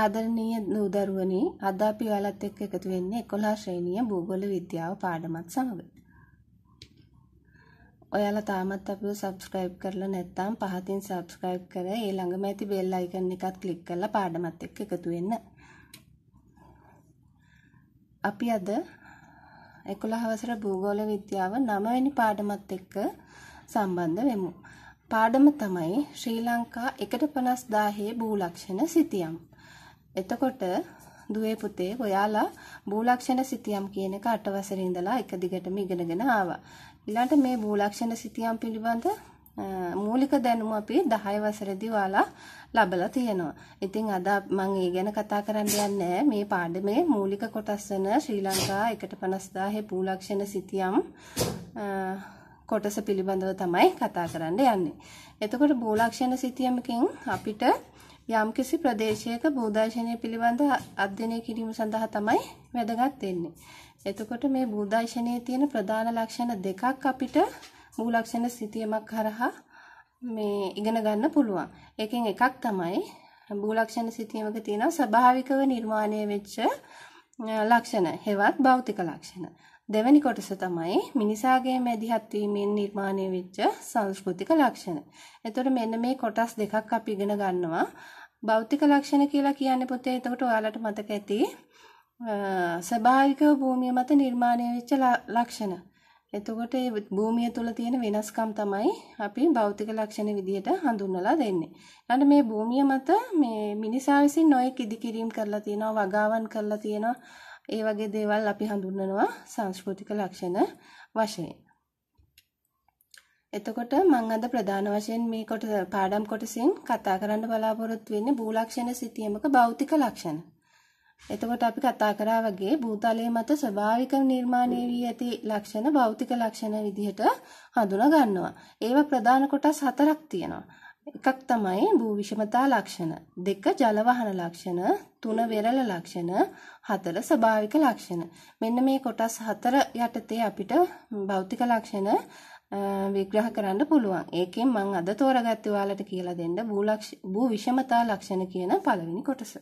ආදරණීය නූදරුවනි අද අපි ඔයාලත් එක්ක එකතු වෙන්නේ 11 ශ්‍රේණිය භූගෝල විද්‍යාව පාඩමත් සමග. ඔයාලා තාමත් අපිව subscribe කරලා නැත්නම් පහතින් subscribe කර ඒ ළඟම ඇති bell icon එකත් click කරලා පාඩමත් එක්ක එකතු වෙන්න. අපි අද 11 වසර භූගෝල විද්‍යාව 9 වෙනි පාඩමත් එක්ක සම්බන්ධ වෙමු. පාඩම තමයි ශ්‍රී ලංකා 150,000 භූලක්ෂණ සිතියම්. එතකොට දුවේ පුතේ ඔයාලා බූලක්ෂණ සිතියම් කියන එක අටවසර ඉඳලා එක දිගටම ඉගෙනගෙන ආවා. ඊළාට මේ බූලක්ෂණ සිතියම් පිළිබඳ මූලික දැනුම අපි 10 වසරේදී ඔයාලා ලබලා තියෙනවා. ඉතින් අද මම ඒ ගැන කතා කරන්න යන්නේ මේ පාඩමේ මූලික කොටස් වෙන ශ්‍රී ලංකා 150000 බූලක්ෂණ සිතියම් කොටස පිළිබඳව තමයි කතා කරන්න යන්නේ. එතකොට බූලක්ෂණ සිතියමකින් අපිට යම්කිසි ප්‍රදේශයක භූදර්ශනය පිළිබඳ අධ්‍යයනය කිරීම සඳහා තමයි වැදගත් වෙන්නේ. එතකොට මේ භූදර්ශනයේ තියෙන ප්‍රධාන ලක්ෂණ දෙකක් අපිට මූලක්ෂණ සිතියමක් හරහා මේ ඉගෙන ගන්න පුළුවන්. එකෙන් එකක් තමයි භූලක්ෂණ සිතියමක තියෙන ස්වභාවිකව නිර්මාණය වෙච්ච ලක්ෂණ, හෙවත් භෞතික ලක්ෂණ. දෙවැනි කොටස තමයි මිනිසාගේ මැදිහත් වීමෙන් නිර්මාණය වෙච්ච සංස්කෘතික ලක්ෂණ. එතකොට මෙන්න මේ කොටස් දෙකක් අපි ඉගෙන ගන්නවා. භෞතික ලක්ෂණ කියලා කියන්නේ පුතේ එතකොට ඔයාලට මතක ඇති ස්වභාවිකව භූමිය මත නිර්මාණය වෙච්ච ලක්ෂණ. එතකොට මේ භූමිය තුල තියෙන වෙනස්කම් තමයි අපි භෞතික ලක්ෂණ විදිහට හඳුන්වලා දෙන්නේ. ඊළඟ මේ භූමිය මත මේ මිනිසා විසින් නොයෙක් ඉදිකිරීම් කරලා තියෙනවා, වගාවන් කරලා තියෙනවා. ඒ වගේ දේවල් අපි හඳුන්වනවා සංස්කෘතික ලක්ෂණ වශයෙන්. එතකොට මම අද ප්‍රධාන වශයෙන් මේ කොට පාඩම් කොටසින් කතා කරන්න බලාපොරොත්තු වෙන්නේ භූලක්ෂණ සිතියමක භෞතික ලක්ෂණ. එතකොට අපි කතා කරා වගේ භූතලයේ මත ස්වභාවිකව නිර්මාණය වී ඇති ලක්ෂණ භෞතික ලක්ෂණ විදිහට හඳුනා ගන්නවා. ඒවා ප්‍රධාන කොටස් හතරක් තියෙනවා. එකක් තමයි භූ විෂමතා ලක්ෂණ, දෙක ජල වහන ලක්ෂණ, තුන වෙරළ ලක්ෂණ, හතර ස්වභාවික ලක්ෂණ. මෙන්න මේ කොටස් හතර යටතේ අපිට භෞතික ලක්ෂණ විග්‍රහ කරන්න පුළුවන්. ඒකෙන් මම අද තෝරගත්තේ ඔයාලට කියලා දෙන්න භූ විෂමතා ලක්ෂණ කියන පළවෙනි කොටස.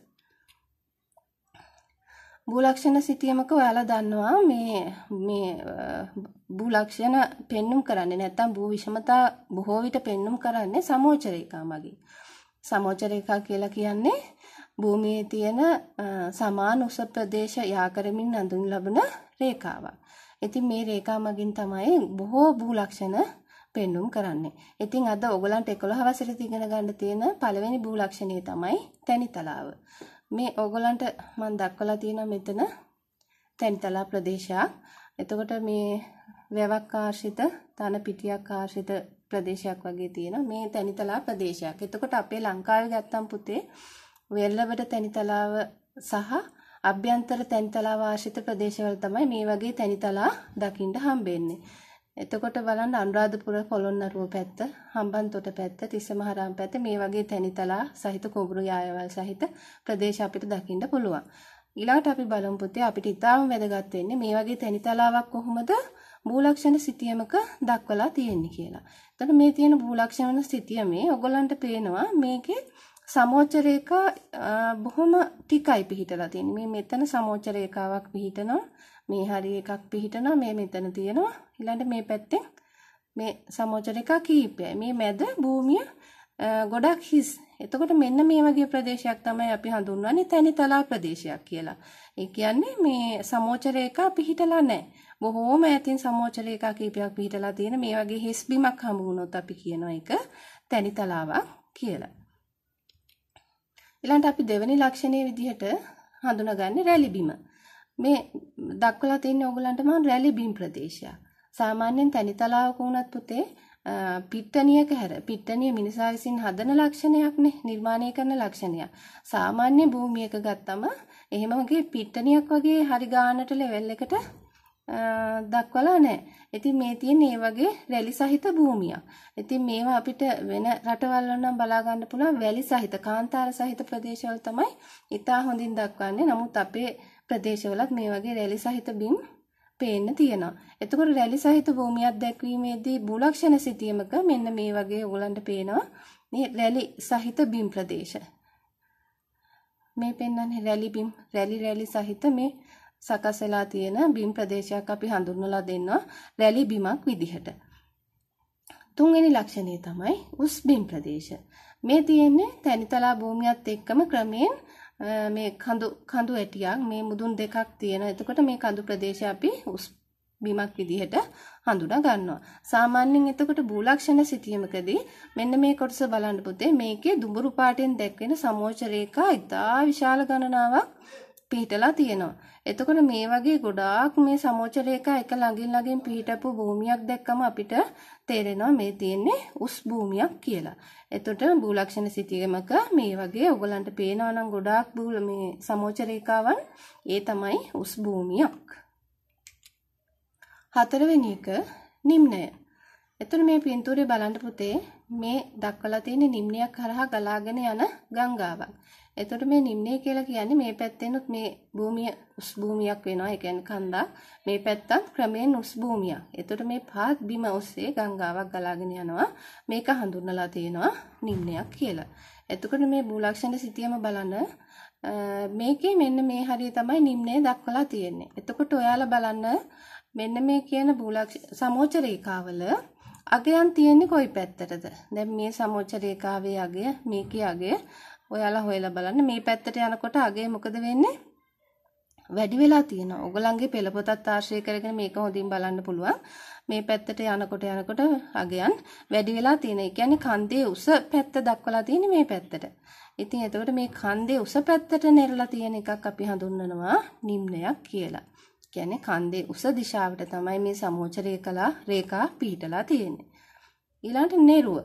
භූ ලක්ෂණ සිටියමක ඔයාලා දන්නවා මේ මේ භූ ලක්ෂණ පෙන්눔 කරන්නේ නැත්තම් භූ විෂමතා බොහෝ විට පෙන්눔 කරන්නේ සමෝචරේඛා මගින්. සමෝචරේඛා කියලා කියන්නේ භූමියේ තියෙන සමාන උස ප්‍රදේශ යාකරමින් අඳුන් ලබන රේඛාවක්. ඉතින් මේ රේඛා මගින් තමයි බොහෝ භූලක්ෂණ පෙන්눔 කරන්නේ. ඉතින් අද ඔයගලන්ට 11 වසරේ ඉගෙන ගන්න තියෙන පළවෙනි භූලක්ෂණය තමයි තැනිතලාව. මේ ඕගොල්ලන්ට මම දක්වලා තියෙනවා මෙතන තැනිතලා ප්‍රදේශයක්. එතකොට මේ වැවක් ආශ්‍රිත, තන පිටියක් ආශ්‍රිත ප්‍රදේශයක් වගේ තියෙනවා. මේ තැනිතලා ප්‍රදේශයක්. එතකොට අපේ ලංකාවේ ගත්තම් පුතේ වෙල්ලවඩ තැනිතලාව සහ අභ්‍යන්තර තැනිතලාව ආශ්‍රිත ප්‍රදේශවල තමයි මේ වගේ තැනිතලා දකින්න හම්බෙන්නේ. එතකොට බලන්න අනුරාධපුර පොළොන්නරුව පැත්ත, හම්බන්තොට පැත්ත, තිස්සමහරම් පැත්ත මේ වගේ තැනිතලා සහිත කුඹුරු යායවල් සහිත ප්‍රදේශ අපිට දකින්න පුළුවන්. ඊළඟට අපි බලමු පුතේ අපිට ඉතාම වැදගත් වෙන්නේ මේ වගේ තැනිතලාවක් කොහොමද භූලක්ෂණ සිතියමක දක්වලා තියෙන්නේ කියලා. එතකොට මේ තියෙන භූලක්ෂණ සිතියමේ ඔයගොල්ලන්ට පේනවා මේකේ සමෝච්ච රේඛා බොහොම ටිකයි පිහිටලා තියෙන්නේ. මේ මෙතන සමෝච්ච රේඛාවක් පිහිටනවා. මේ හරිය එකක් පිහිටනවා. මේ මෙතන තියෙනවා. ඊළඟට මේ පැත්තෙන් මේ සමෝච්ච රේඛා කීපයයි. මේ මැද භූමිය ගොඩක් හිස්. එතකොට මෙන්න මේ වගේ ප්‍රදේශයක් තමයි අපි හඳුන්වන්නේ තැනිතලා ප්‍රදේශයක් කියලා. ඒ කියන්නේ මේ සමෝච්ච රේඛා පිහිටලා නැහැ. බොහෝම ඈතින් සමෝච්ච රේඛා කීපයක් පිහිටලා තියෙන මේ වගේ හිස් බිමක් හමු වුණොත් අපි කියන එක තැනිතලාවක් කියලා. ඊළඟට අපි දෙවෙනි ලක්ෂණයේ විදිහට හඳුනාගන්නේ රැලි බිම. මේ දක්වලා තියෙන ඕගලන්ට මම රැලි බිම් ප්‍රදේශය. සාමාන්‍යයෙන් තනිතලාවක වුණත් පුතේ පිට්ටනියක හැර පිට්ටනිය මිනිසා විසින් හදන ලක්ෂණයක්නේ නිර්මාණය කරන ලක්ෂණයක්. සාමාන්‍ය භූමියක ගත්තම එහෙම වගේ පිට්ටනියක් වගේ හරි ගානට ලෙවල් එකට දක්වලා නැහැ. ඉතින් මේ තියෙන මේ වගේ රැලි සහිත භූමියක්. ඉතින් මේවා අපිට වෙන රටවල් වල නම් බලා ගන්න පුළුවන් වැලි සහිත කාන්තාර සහිත ප්‍රදේශවල තමයි ඉතා හොඳින් දක්වන්නේ. නමුත් අපේ ප්‍රදේශවලත් මේ වගේ රැලි සහිත බිම් පේන්න තියෙනවා. එතකොට රැලි සහිත භූමියක් දැක්වීමේදී බුලක්ෂණ සිටීමක මෙන්න මේ වගේ ඕගලන්ට පේනවා. මේ රැලි සහිත බිම් ප්‍රදේශ. මේ පෙන්වන්නේ රැලි බිම් රැලි රැලි සහිත මේ සකස් වෙලා තියෙන බිම් ප්‍රදේශයක් අපි හඳුන්වලා දෙන්නවා රැලි බිමක් විදිහට. තුන්වෙනි ලක්ෂණය තමයි උස් බිම් ප්‍රදේශ. මේ තියෙන්නේ තනිතලා භූමියත් එක්කම ක්‍රමයෙන් මේ කඳු කඳු ඇටියක් මේ මුදුන් දෙකක් තියෙන. එතකොට මේ කඳු ප්‍රදේශය අපි උස් බිමක් විදිහට හඳුනා ගන්නවා. සාමාන්‍යයෙන් එතකොට භූලක්ෂණ සිතියමකදී මෙන්න මේ කොටස බලන්න පුතේ මේකේ දුඹුරු පාටෙන් දැක්වෙන සමෝච රේඛා ඉතා විශාල ගණනාවක් පිහිටලා තියෙනවා. එතකොට මේ වගේ ගොඩාක් මේ සමෝච රේඛා එක ළඟින් ළඟින් පිහිටපු භූමියක් දැක්කම අපිට තේරෙනවා මේ තියෙන්නේ උස් භූමියක් කියලා. එතකොට භූලක්ෂණ සිතියමක මේ වගේ ඔයගලන්ට පේනවා නම් ගොඩාක් භූල මේ සමෝච රේඛාවන් ඒ තමයි උස් භූමියක්. හතරවෙනි එක නිම්නය. එතන මේ පින්තූරේ බලන්න පුතේ මේ දක්වලා තියෙන නිම්නයක් හරහා ගලාගෙන යන ගංගාවක්. එතකොට මේ නිම්නය කියලා කියන්නේ මේ පැත්තෙනුත් මේ භූමිය උස් භූමියක් වෙනවා. ඒ කියන්නේ කන්දක්. මේ පැත්තත් ක්‍රමයෙන් උස් භූමියක්. එතකොට මේ පාත් බිම ඔස්සේ ගංගාවක් ගලාගෙන යනවා. මේක හඳුන්වලා තියෙනවා නිම්නයක් කියලා. එතකොට මේ භූලක්ෂණ සිතියම බලන මේකේ මෙන්න මේ හරිය තමයි නිම්නය දක්වලා තියෙන්නේ. එතකොට ඔයාලා බලන්න මෙන්න මේ කියන භූලක්ෂ සමෝච රේඛාවල අගයන් තියෙන්නේ කොයි පැත්තටද? දැන් මේ සමෝච රේඛාවේ අගය මේකේ අගය ඔයාලා හොයලා බලන්න මේ පැත්තට යනකොට අගේ මොකද වෙන්නේ? වැඩි වෙලා තියෙනවා. ඔගලන්ගේ පෙළපොතත් ආශ්‍රය කරගෙන මේක හොඳින් බලන්න පුළුවන්. මේ පැත්තට යනකොට යනකොට අගයන් වැඩි වෙලා තියෙන. ඒ කියන්නේ කන්දේ උස පැත්ත දක්වලා තියෙන මේ පැත්තට. ඉතින් එතකොට මේ කන්දේ උස පැත්තට නෙරලා තියෙන එකක් අපි හඳුන්වනවා නිම්නයක් කියලා. කියන්නේ කන්දේ උස දිශාවට තමයි මේ සමෝච රේඛලා රේඛා පිහිටලා තියෙන්නේ. ඊළඟට නෙරුව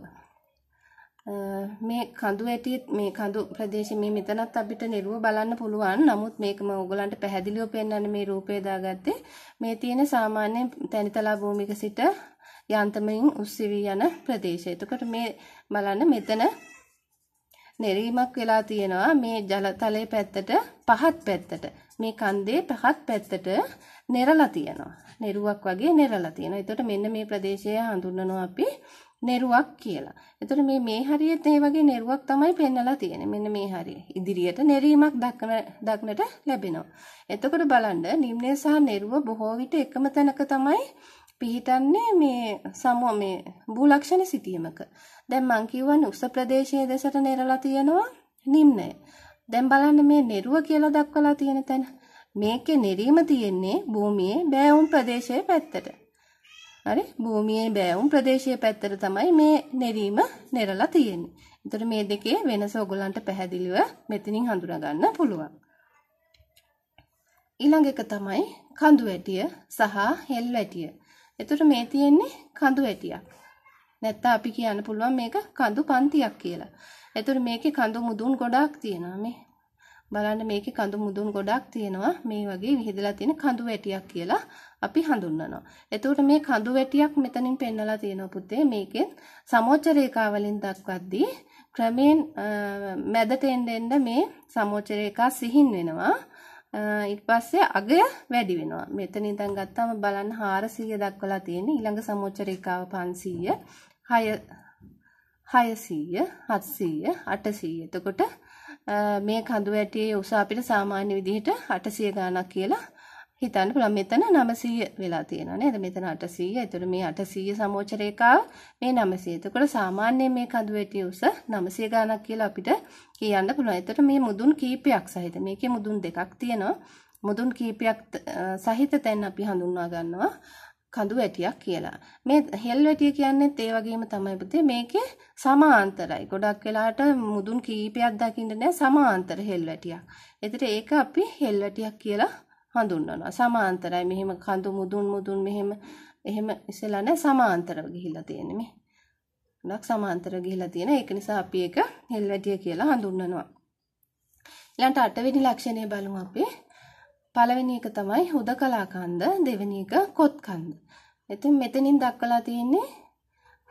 මේ කඳු ඇටි මේ කඳු ප්‍රදේශයේ මේ මෙතනත් අපිට නිරුව බලන්න පුළුවන්. නමුත් මේක මම ඕගලන්ට පැහැදිලිව පෙන්වන්න මේ රූපය දාගත්තේ. මේ තියෙන සාමාන්‍ය තැනිතලා භූමික සිට යන්තමයෙන් උස්සවි යන ප්‍රදේශය. එතකොට මේ බලන්න මෙතන නෙරීමක් වෙලා තියෙනවා මේ ජලතලයේ පැත්තට පහත් පැත්තට මේ කන්දේ පහත් පැත්තට නෙරලා තියෙනවා නෙරුවක් වගේ නෙරලා තියෙනවා. එතකොට මෙන්න මේ ප්‍රදේශය හඳුන්වනවා අපි නෙරුවක් කියලා. එතකොට මේ මේ හරියෙත් ඒ වගේ නෙරුවක් තමයි පෙන්වලා තියෙන්නේ. මෙන්න මේ හරිය. ඉදිරියට නෙරීමක් දක්න දක්නට ලැබෙනවා. එතකොට බලන්න නිම්නය සහ නෙරුව බොහෝ විට එකම තැනක තමයි පිහිටන්නේ මේ සමෝ මේ භූලක්ෂණ සිටීමක. දැන් මං කියවන උස ප්‍රදේශයේ දෙසට නෙරලා තියෙනවා නිම්නය. දැන් බලන්න මේ නෙරුව කියලා දක්වලා තියෙන තැන. මේකේ නෙරීම තියෙන්නේ භූමියේ බෑවුම් ප්‍රදේශයේ පැත්තට. හරි භූමියේ බෑවුම් ප්‍රදේශයේ පැත්තට තමයි මේ නෙරීම නෙරලා තියෙන්නේ. ඒතර මේ දෙකේ වෙනස ඔයගලන්ට පැහැදිලිව මෙතනින් හඳුනා ගන්න පුළුවන්. ඊළඟ එක තමයි කඳු ඇටිය සහ හෙල් ඇටිය. ඒතර මේ තියෙන්නේ කඳු ඇටියක්. නැත්තම් අපි කියන්න පුළුවන් මේක කඳු පන්තියක් කියලා. ඒතර මේකේ කඳු මුදුන් ගොඩාක් තියෙනවා මේ. බලන්න මේකේ කඳු මුදුන් ගොඩක් තියෙනවා මේ වගේ විහිදලා තියෙන කඳු ඇටියක් කියලා අපි හඳුන්වනවා. එතකොට මේ කඳු වැටියක් මෙතනින් පෙන්නලා තියෙනවා පුතේ. මේකෙන් සමෝච්ච රේඛා වලින් දක්වද්දී ක්‍රමෙන් මැදට එන්න මේ සමෝච්ච රේඛා සිහින් වෙනවා. ඊට පස්සේ අගය වැඩි වෙනවා. මෙතන ඉඳන් ගත්තාම බලන්න 400 දක්වලා තියෙන ඊළඟ සමෝච්ච රේඛාව 500, 6 600, 700, 800. එතකොට මේ කඳු ඇටයේ උස අපිට සාමාන්‍ය විදිහට 800 ගාණක් කියලා හිතන්න පුළුවන් මෙතන 900 වෙලා තියෙනවා නේද? මෙතන 800. එතකොට මේ 800 සමෝචරේඛාව මේ 900. එතකොට සාමාන්‍යයෙන් මේ කඳු වැටිය උස 900 ගණක් කියලා අපිට කියන්න පුළුවන්. එතකොට මේ මුදුන් කීපයක් සහිත මේකේ මුදුන් දෙකක් තියෙනවා. මුදුන් කීපයක් සහිත තැන් අපි හඳුන්වා ගන්නවා කඳු වැටියක් කියලා. මේ හෙල් වැටිය කියන්නේත් ඒ වගේම තමයි පුතේ මේකේ සමාන්තරයි. ගොඩක් වෙලාට මුදුන් කීපයක් දකින්න නෑ සමාන්තර හෙල් වැටියක්. ඒතර ඒක අපි හෙල් වැටියක් කියලා හඳුන්වනවා. සමාන්තරයි. මෙහෙම කඳු මුදුන් මුදුන් මෙහෙම එහෙම ඉස්සලා නැහැ සමාන්තරව ගිහිල්ලා තියෙන්නේ මේ. ගොඩක් සමාන්තර ගිහිල්ලා තියෙන. ඒක නිසා අපි ඒක හෙල්වැටිය කියලා හඳුන්වනවා. ඊළඟට අටවෙනි ලක්ෂණය බලමු අපි. පළවෙනි එක තමයි හුදකලා කන්ද, දෙවෙනි එක කොත් කන්ද. එතින් මෙතනින් දක්වලා තියෙන්නේ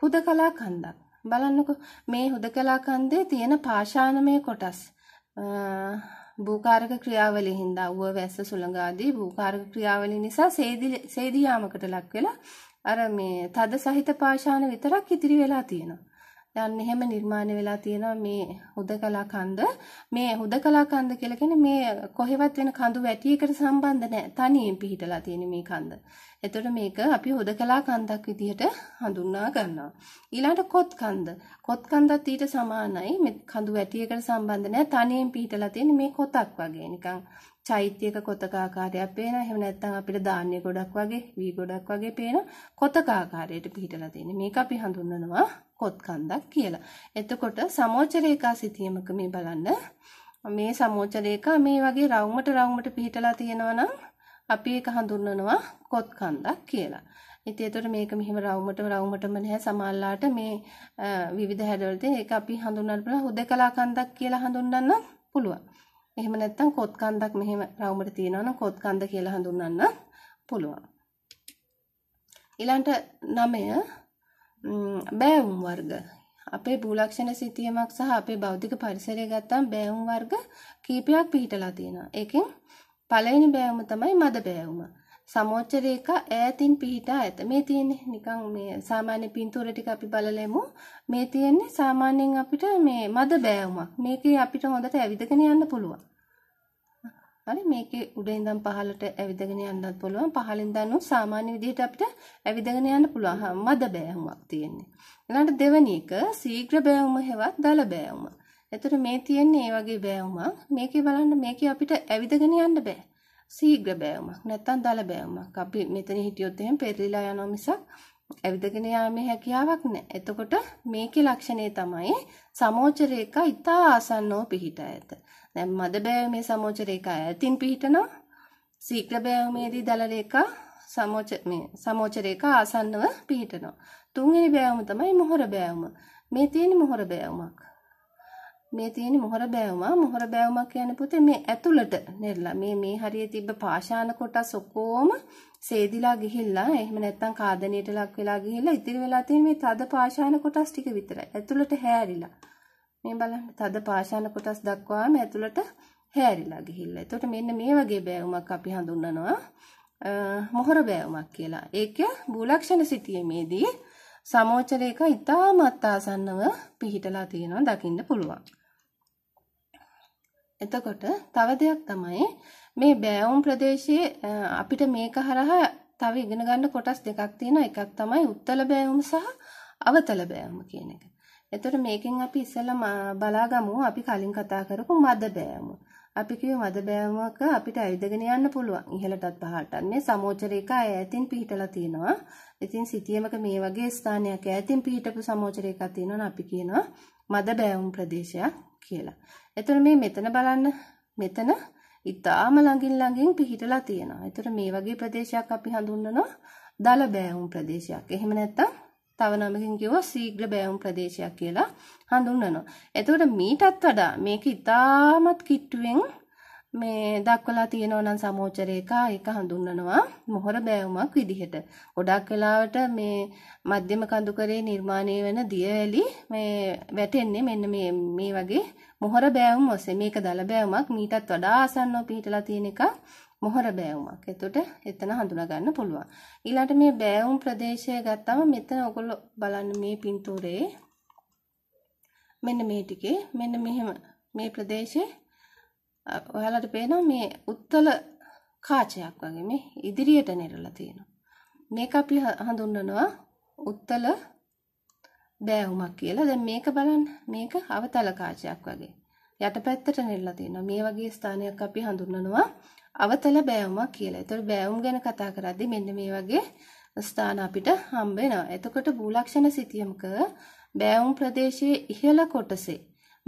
හුදකලා කන්දක්. බලන්නකෝ මේ හුදකලා කන්දේ තියෙන පාෂාණමය කොටස් භූකාරක ක්‍රියාවලිය හින්දා ඌව වැස්ස සුළඟාදී භූකාරක ක්‍රියාවලිය නිසා සේදී යාමකට ලක් වෙලා අර මේ තද සහිත පාෂාණ විතරක් ඉතිරි වෙලා තියෙනවා. දැන් එහෙම නිර්මාණය වෙලා තියෙනවා මේ හුදකලා කන්ද. මේ හුදකලා කන්ද කියලා කියන්නේ මේ කොහෙවත් වෙන කඳු වැටියකට සම්බන්ධ නැහැ. තනියෙන් පිහිටලා තියෙන මේ කන්ද. එතකොට මේක අපි හුදකලා කන්දක් විදිහට හඳුන්වා ගන්නවා. ඊළඟට කොත් කන්ද. කොත් කන්දත් ඊට සමානයි. මේ කඳු වැටියකට සම්බන්ධ නැහැ. තනියෙන් පිහිටලා තියෙන මේ කොතක් වගේ නිකන් චෛත්‍යයක කොතක ආකාරයක් පේනවා. එහෙම නැත්නම් අපිට ධාන්‍ය ගොඩක් වගේ, වී ගොඩක් වගේ පේන කොතක ආකාරයට පිහිටලා තියෙන. මේක අපි හඳුන්වනවා කොත්කන්දක් කියලා. එතකොට සමෝච රේඛා සිතියමක මේ බලන්න මේ සමෝච රේඛා මේ වගේ රවුමට රවුමට පිහිටලා තියෙනවා නම් අපි ඒක හඳුන්වනවා කොත්කන්දක් කියලා. ඉතින් ඒතර මේක මෙහෙම රවුමට රවුමටම නැහැ සමහරලාට මේ විවිධ හැඩවලදී ඒක අපි හඳුන්වන්න පුළුවන් හුදකලා කන්දක් කියලා හඳුන්වන්න පුළුවන්. එහෙම නැත්නම් කොත් කන්දක් මෙහෙම රවුමට තියෙනවා නම් කොත් කන්ද කියලා හඳුන්වන්න පුළුවන්. ඊළඟට 9 බෑවුම් වර්ග අපේ භූලක්ෂණ සිතියමක් සහ අපේ බෞද්ධික පරිසරය ගත්තම් බෑවුම් වර්ග කීපයක් පිහිටලා තියෙනවා. ඒකෙන් පළවෙනි බෑවුම තමයි මද බෑවුම. සමෝච්චරේක ඈතින් පිහිටා ඇත. මේ තියෙන්නේ නිකන් මේ සාමාන්‍ය පින්තූර ටික අපි බලලෙමු. මේ තියෙන්නේ සාමාන්‍යයෙන් අපිට මේ මද බෑවුමක්. මේකේ අපිට හොඳට ඇවිදගෙන යන්න පුළුවන්. හරි මේකේ උඩ ඉඳන් පහළට ඇවිදගෙන යන්නත් පුළුවන් පහළින් දන්නු සාමාන්‍ය විදිහට අපිට ඇවිදගෙන යන්න පුළුවන් මද බෑවුමක් තියෙන්නේ ඊළඟට දෙවෙනි එක ශීඝ්‍ර බෑවුම හෙවත් දල බෑවුම එතකොට මේ තියෙන්නේ මේ වගේ බෑවුමක් මේකේ බලන්න මේකේ අපිට ඇවිදගෙන යන්න බෑ ශීඝ්‍ර බෑවුමක් නැත්තම් දල බෑවුමක් අපි මෙතන හිටියොත් එහෙම පෙරලිලා යනවා මිසක් ඇවිදගෙන යාමේ හැකියාවක් නැහැ. එතකොට මේකේ ලක්ෂණය තමයි සමෝචරේක ඊතා ආසන්නෝ පිහිට ඇත. දැන් මද බෑවීමේ සමෝච රේඛා ඈතින් පිහිටනවා. ශීඝ්‍ර බෑවීමේදී දල රේඛා සමෝච මේ සමෝච රේඛා ආසන්නව පිහිටනවා. තුන්වෙනි බෑවුම තමයි මොහොර බෑවුම. මේ තියෙන මොහොර බෑවුමක්. මේ තියෙන මොහොර බෑවුම මොහොර බෑවුමක් කියන්නේ පුතේ මේ ඇතුළට නෙරලා මේ මේ හරියේ තිබ්බ පාෂාණ කොටස් ඔක්කොම සේදිලා ගිහිල්ලා එහෙම නැත්නම් කාදණයට ලක් වෙලා ගිහිල්ලා ඉතිරි වෙලා තියෙන මේ තද පාෂාණ කොටස් ටික විතරයි ඇතුළට හැරිලා මේ බලන්න තද පාෂාණ කොටස් දක්වාම ඇතුළට හැරිලා ගිහිල්ලා. එතකොට මෙන්න මේ වගේ බෑවුමක් අපි හඳුන්වනවා මොහොර බෑවුමක් කියලා. ඒක භූලක්ෂණ සිටීමේදී සමෝචරයක ඉතාමත් ආසන්නව පිහිටලා තියෙනවා දකින්න පුළුවන්. එතකොට තව දෙයක් තමයි මේ බෑවුම් ප්‍රදේශයේ අපිට මේක හරහා තව ඉගෙන ගන්න කොටස් දෙකක් තියෙනවා. එකක් තමයි උත්තල බෑවුම සහ අවතල බෑවුම කියන එක. එතකොට මේකෙන් අපි ඉස්සෙල්ලා බලාගමු අපි කලින් කතා කරපු මද බෑම. අපි කිව්ව මද බෑමක අපිට ඇවිදගෙන යන්න පුළුවන්. ඉහළටත් පහළටත් මේ සමෝචරයක ඈතින් පිහිටලා තියෙනවා. ඉතින් සිටියමක මේ වගේ ස්ථානයක් ඈතින් පිහිටපු සමෝචරයකක් තියෙනවනම් අපි කියනවා මද බෑවුම් ප්‍රදේශයක් කියලා. එතකොට මේ මෙතන බලන්න මෙතන ඉතාම ළඟින් ළඟින් පිහිටලා තියෙනවා. එතකොට මේ වගේ ප්‍රදේශයක් අපි හඳුන්වනවා දල බෑවුම් ප්‍රදේශයක්. එහෙම නැත්නම් තව නමකින් කිව්වොත් ශීඝ්‍ර බෑවුම් ප්‍රදේශයක් කියලා හඳුන්වනවා. එතකොට මීටත් වඩා මේක ඉතාමත් කිට්ටුවෙන් මේ දක්වලා තියෙනවා නම් සමෝචරේක ඒක හඳුන්වනවා මොහොර බෑවුමක් විදිහට. ගොඩක් වෙලාවට මේ මධ්‍යම කඳුකරේ නිර්මාණය වෙන දියවැලි මේ වැටෙන්නේ මෙන්න මේ මේ වගේ මොහොර බෑවුම් ඔස්සේ. මේක දල බෑවුමක් මීටත් වඩා ආසන්නව පිහිටලා තියෙන එක මොහොර බෑවුමක්. එතකොට එතන හඳුනා ගන්න පුළුවන්. ඊළඟට මේ බෑවුම් ප්‍රදේශය ගත්තම මෙතන ඔයගොල්ලෝ බලන්න මේ පින්තූරේ මෙන්න මේ ටිකේ මෙන්න මෙහෙම මේ ප්‍රදේශේ ඔයාලට පේනවා මේ උත්තල කාචයක් වගේ මේ ඉදිරියට නිරලා තියෙනවා. මේක අපි හඳුන්වනවා උත්තල බෑවුමක් කියලා. දැන් මේක බලන්න. මේක අවතල කාචයක් වගේ. යටපැත්තට නිරලා තියෙනවා. මේ වගේ ස්ථානයක් අපි හඳුන්වනවා අවතල බෑවුමක් කියලා. ඒතකොට බෑවුම් ගැන කතා කරද්දී මෙන්න මේ වගේ ස්ථාන අපිට හම්බ වෙනවා. එතකොට භූලක්ෂණ සිතියමක බෑවුම් ප්‍රදේශයේ ඉහළ කොටසේ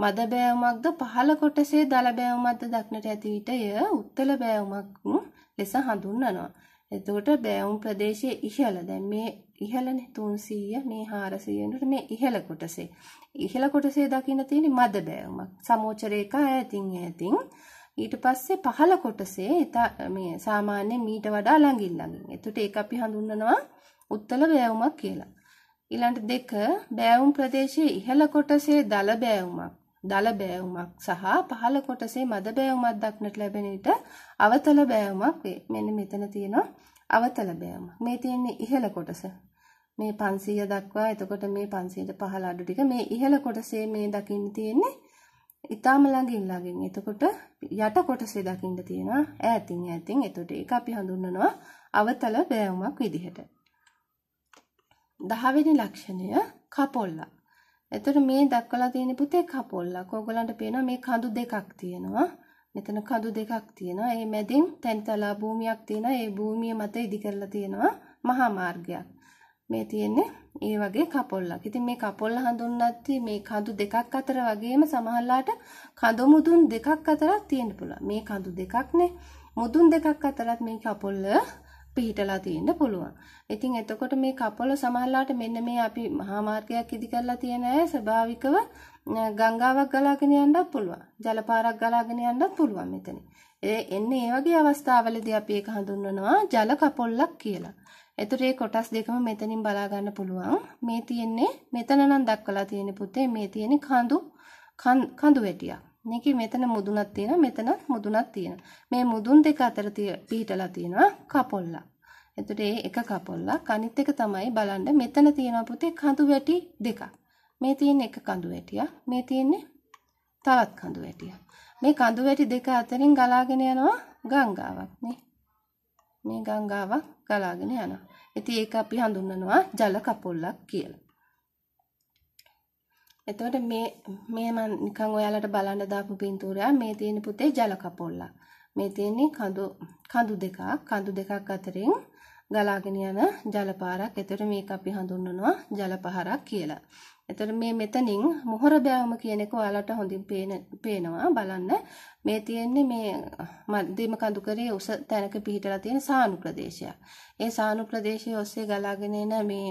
මද බෑවුමක්ද පහළ කොටසේ දල බෑවුමක්ද දක්නට ඇති විට එය උත්තල බෑවුමක් ලෙස හඳුන්වනවා. එතකොට බෑවුම් ප්‍රදේශයේ ඉහළ දැන් මේ ඉහළනේ 300 මේ 400 මේ ඉහළ කොටසේ. ඉහළ කොටසේ දකින්න තියෙන මද බෑවුමක්. සමෝචරේක ඈතින් ඈතින් ඊට පස්සේ පහළ කොටසේ මේ සාමාන්‍ය මීට වඩා ළඟින් ළඟින්. එතකොට ඒක අපි හඳුන්වනවා උත්තල බෑවුමක් කියලා. ඊළඟ දෙක බෑවුම් ප්‍රදේශයේ ඉහළ කොටසේ දල බෑවුමක් දල බෑවුමක් සහ පහළ කොටසේ මද බෑවුමක් දක්නට ලැබෙන විට අවතල බෑවුමක් වේ. මෙන්න මෙතන තියෙනවා අවතල බෑවුම. මේ තියෙන්නේ ඉහළ කොටස. මේ 500 දක්වා එතකොට මේ 500ට පහළ අඩු ටික මේ ඉහළ කොටසේ මේ දකින්න තියෙන්නේ ඉතාම ළඟින් ළඟින් එතකොට යට කොටසේ දකින්න තියෙනවා ඈතින් ඈතින් එතකොට ඒක අපි හඳුන්වනවා අවතල බෑවුමක් විදිහට දහවෙනි ලක්ෂණය කපොල්ලා එතකොට මේ දක්වලා තියෙන පුතේ කපොල්ලා ඕගොල්ලන්ට පේනවා මේ කඳු දෙකක් තියෙනවා මෙතන කඳු දෙකක් තියෙනවා ඒ මැදින් තැන්තලා භූමියක් තියෙනවා ඒ භූමිය මත ඉදි කරලා තියෙනවා මහා මාර්ගයක් මේ තියෙන්නේ ඒ වගේ කපොල්ලක්. ඉතින් මේ කපොල්ල හඳුන්වන්නත් මේ කඳු දෙකක් අතර වගේම සමහරලාට කඳු මුදුන් දෙකක් අතරක් තියෙන්න පුළුවන්. මේ කඳු දෙකක්නේ. මුදුන් දෙකක් අතරත් මේ කපොල්ල පිහිටලා තියෙන්න පුළුවන්. ඉතින් එතකොට මේ කපොල්ල සමහරලාට මෙන්න මේ අපි මහා මාර්ගයක් ඉදි කරලා තියෙන අය ස්වභාවිකව ගංගාවක් ගලාගෙන යන්නත් පුළුවන්. ජලපාරක් ගලාගෙන යන්නත් පුළුවන් මෙතන. ඒ එන්නේ ඒ වගේ අවස්ථාවලදී අපි ඒක හඳුන්වනවා ජල කපොල්ලක් කියලා. එතකොට මේ කොටස් දෙකම මෙතනින් බලා ගන්න පුළුවන්. මේ තියෙන්නේ මෙතන නම් දක්වලා තියෙන පුතේ මේ තියෙන්නේ කඳු කඳු වැටියක්. මේකේ මෙතන මුදුනක් තියෙනවා මෙතනත් මුදුනක් තියෙනවා. මේ මුදුන් දෙක අතර පිහිටලා තියෙනවා කපොල්ලක්. එතකොට මේ එක කපොල්ලක් අනිත් එක තමයි බලන්න මෙතන තියෙනවා පුතේ කඳු වැටි දෙකක්. මේ තියෙන එක කඳු වැටියක්. මේ තියෙන්නේ තවත් කඳු වැටියක්. මේ කඳු වැටි දෙක අතරින් ගලාගෙන යනවා ගංගාවක් නේ. මේ ගංගාවක් ගලාගෙන යනවා. ඉතින් ඒක අපි හඳුන්වනවා ජල කපොල්ලක් කියලා. එතකොට මේ මේ මම නිකන් ඔයාලට බලන්න දාපු පින්තූරය මේ තියෙන පුතේ ජල කපොල්ලක්. මේ තියෙන්නේ කඳු කඳු දෙකක් කඳු දෙකක් අතරින් ගලාගෙන යන ජලපාරක්. එතකොට මේක අපි හඳුන්වනවා ජලපහරක් කියලා. එතකොට මේ මෙතනින් මොහොර බෑවුම කියන එක ඔයාලට හොඳින් පේන පේනවා බලන්න. මේ තියෙන්නේ මේ මධ්‍යම කඳුකරේ උස තැනක පිහිටලා තියෙන සානු ප්‍රදේශයක්. ඒ සානු ප්‍රදේශය ඔස්සේ ගලාගෙන එන මේ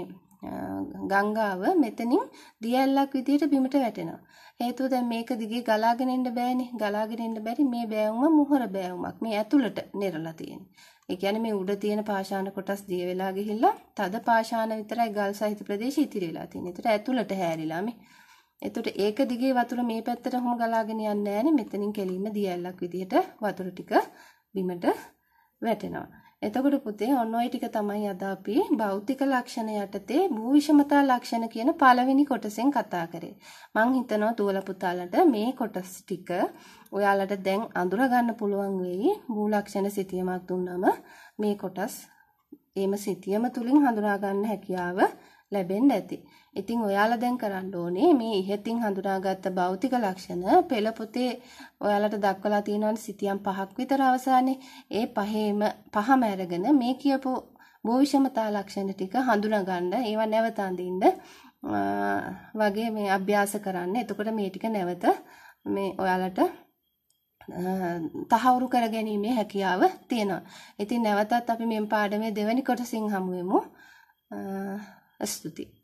ගංගාව මෙතනින් දියැලක් විදියට බිමට වැටෙනවා. හේතුව දැන් මේක දිගේ ගලාගෙන එන්න බෑනේ. ගලාගෙන එන්න බැරි මේ බෑවුම මුහුර බෑවුමක්. මේ ඇතුළට නෙරලා තියෙන්නේ. ඒ කියන්නේ මේ උඩ තියෙන පාෂාණ කොටස් දිය වෙලා ගිහිල්ලා තද පාෂාණ විතරයි ගල් සහිත ප්‍රදේශය ඉතිරි වෙලා තියෙන්නේ. ඒතර ඇතුළට හැරිලා මේ. එතකොට ඒක දිගේ වතුර මේ පැත්තට හොම ගලාගෙන යන්නේ නැහනේ. මෙතනින් කෙලින්ම දිය ඇල්ලක් විදිහට වතුර ටික බිමට වැටෙනවා. එතකොට පුතේ ඔන්න ඔය ටික තමයි අද අපි භෞතික ලක්ෂණ යටතේ භූ විෂමතා ලක්ෂණ කියන පළවෙනි කොටසෙන් කතා කරේ. මං හිතනවා දුවල පුතාලට මේ කොටස් ටික ඔයාලට දැන් අඳුර ගන්න පුළුවන් වෙයි. භූ ලක්ෂණ සිතියමක් දුන්නම මේ කොටස් එම සිතියම තුලින් හඳුනා ගන්න හැකියාව ලැබෙන්න ඇති. ඉතින් ඔයාලා දැන් කරන්න ඕනේ මේ ඉහතින් හඳුනාගත්ත භෞතික ලක්ෂණ පෙළ පොතේ ඔයාලට දක්වලා තියෙනවනේ සිතියම් පහක් විතර අවසානයේ ඒ පහේම පහම අරගෙන මේ කියපු භූවිෂමතා ලක්ෂණ ටික හඳුනා ගන්න ඒවා නැවත අඳින්න වගේ මේ අභ්‍යාස කරන්න. එතකොට මේ ටික නැවත මේ ඔයාලට තහවුරු කරගැනීමේ හැකියාව තියෙනවා. ඉතින් නැවතත් අපි මෙම් පාඩමේ දෙවැනි කොටසින් හමු වෙමු. 啊，是的。